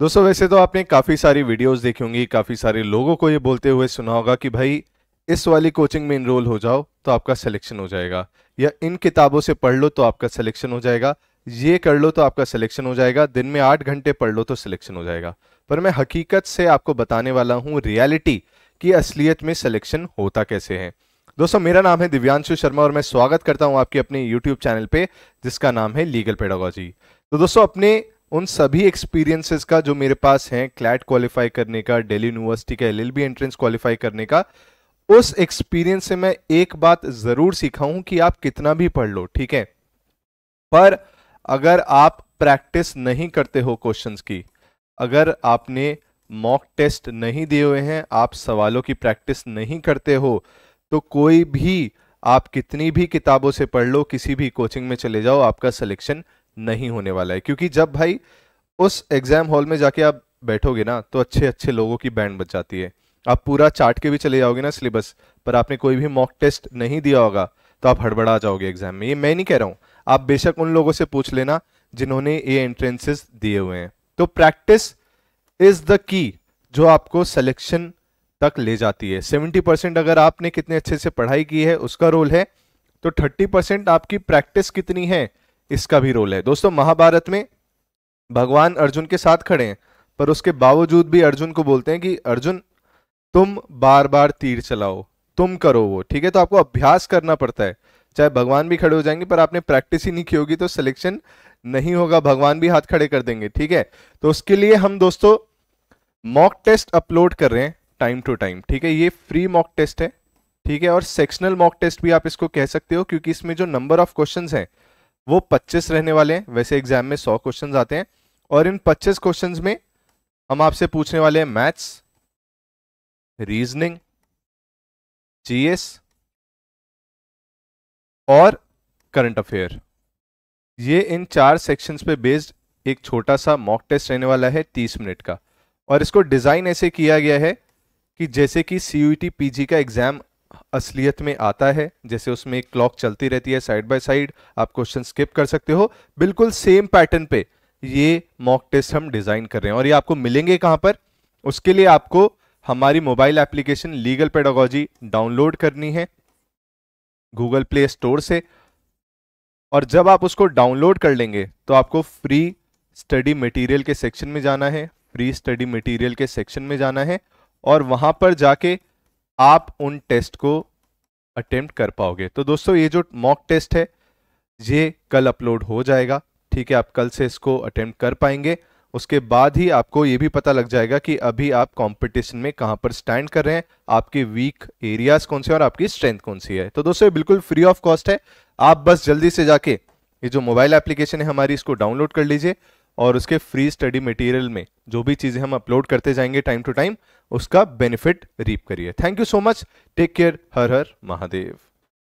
दोस्तों वैसे तो आपने काफ़ी सारी वीडियोस देखी होंगी काफ़ी सारे लोगों को ये बोलते हुए सुना होगा कि भाई इस वाली कोचिंग में इनरोल हो जाओ तो आपका सिलेक्शन हो जाएगा या इन किताबों से पढ़ लो तो आपका सिलेक्शन हो जाएगा ये कर लो तो आपका सिलेक्शन हो जाएगा दिन में आठ घंटे पढ़ लो तो सिलेक्शन हो जाएगा पर मैं हकीकत से आपको बताने वाला हूँ रियलिटी कि असलियत में सिलेक्शन होता कैसे है दोस्तों मेरा नाम है दिव्यांशु शर्मा और मैं स्वागत करता हूँ आपके अपने यूट्यूब चैनल पे जिसका नाम है लीगल पेडोगॉजी तो दोस्तों अपने उन सभी एक्सपीरियंसेस का जो मेरे पास हैं क्लैट क्वालिफाई करने का दिल्ली यूनिवर्सिटी का एल एंट्रेंस क्वालिफाई करने का उस एक्सपीरियंस से मैं एक बात जरूर सीखा हूं कि आप कितना भी पढ़ लो ठीक है पर अगर आप प्रैक्टिस नहीं करते हो क्वेश्चंस की अगर आपने मॉक टेस्ट नहीं दिए हुए हैं आप सवालों की प्रैक्टिस नहीं करते हो तो कोई भी आप कितनी भी किताबों से पढ़ लो किसी भी कोचिंग में चले जाओ आपका सिलेक्शन नहीं होने वाला है क्योंकि जब भाई उस एग्जाम हॉल में जाके आप बैठोगे ना तो अच्छे अच्छे लोगों की बैंड बच जाती है आप पूरा चाट के भी चले जाओगे ना सिलेबस पर आपने कोई भी मॉक टेस्ट नहीं दिया होगा तो आप हड़बड़ा जाओगे एग्जाम में ये मैं नहीं कह रहा हूँ आप बेशक उन लोगों से पूछ लेना जिन्होंने ये एंट्रेंसेस दिए हुए हैं तो प्रैक्टिस इज द की जो आपको सिलेक्शन तक ले जाती है सेवेंटी परसेंट अगर आपने कितने अच्छे से पढ़ाई की है उसका रोल है तो थर्टी परसेंट आपकी प्रैक्टिस कितनी है इसका भी रोल है दोस्तों महाभारत में भगवान अर्जुन के साथ खड़े हैं पर उसके बावजूद भी अर्जुन को बोलते हैं कि अर्जुन तुम बार बार तीर चलाओ तुम करो वो ठीक है तो आपको अभ्यास करना पड़ता है चाहे भगवान भी खड़े हो जाएंगे पर आपने प्रैक्टिस ही नहीं की होगी तो सिलेक्शन नहीं होगा भगवान भी हाथ खड़े कर देंगे ठीक है तो उसके लिए हम दोस्तों मॉक टेस्ट अपलोड कर रहे हैं टाइम टू टाइम ठीक है ये फ्री मॉक टेस्ट है ठीक है और सेक्शनल मॉक टेस्ट भी आप इसको कह सकते हो क्योंकि इसमें जो नंबर ऑफ क्वेश्चन हैं वो 25 रहने वाले हैं वैसे एग्जाम में 100 क्वेश्चंस आते हैं और इन 25 क्वेश्चंस में हम आपसे पूछने वाले हैं मैथ्स रीजनिंग जीएस और करंट अफेयर ये इन चार सेक्शंस पे बेस्ड एक छोटा सा मॉक टेस्ट रहने वाला है 30 मिनट का और इसको डिज़ाइन ऐसे किया गया है कि जैसे कि सी यू पीजी का एग्ज़ाम असलियत में आता है जैसे उसमें एक क्लॉक चलती रहती है साइड बाय साइड आप क्वेश्चन स्किप कर सकते हो बिल्कुल सेम पैटर्न पे ये मॉक टेस्ट हम डिज़ाइन कर रहे हैं और ये आपको मिलेंगे कहाँ पर उसके लिए आपको हमारी mobile application legal pedagogy download करनी है गूगल प्ले स्टोर से और जब आप उसको डाउनलोड कर लेंगे तो आपको फ्री स्टडी मटेरियल के सेक्शन में जाना है फ्री स्टडी मटेरियल के सेक्शन में जाना है और वहां पर जाके आप उन टेस्ट को अटेम्प्ट कर पाओगे तो दोस्तों ये जो मॉक टेस्ट है ये कल अपलोड हो जाएगा ठीक है आप कल से इसको अटेम्प्ट कर पाएंगे उसके बाद ही आपको ये भी पता लग जाएगा कि अभी आप कंपटीशन में कहाँ पर स्टैंड कर रहे हैं आपके वीक एरियाज कौन से और आपकी स्ट्रेंथ कौन सी है तो दोस्तों बिल्कुल फ्री ऑफ कॉस्ट है आप बस जल्दी से जाके ये जो मोबाइल एप्लीकेशन है हमारी इसको डाउनलोड कर लीजिए और उसके फ्री स्टडी मटेरियल में जो भी चीज़ें हम अपलोड करते जाएंगे टाइम टू टाइम उसका बेनिफिट रीप करिए thank you so much take care Har Har Mahadev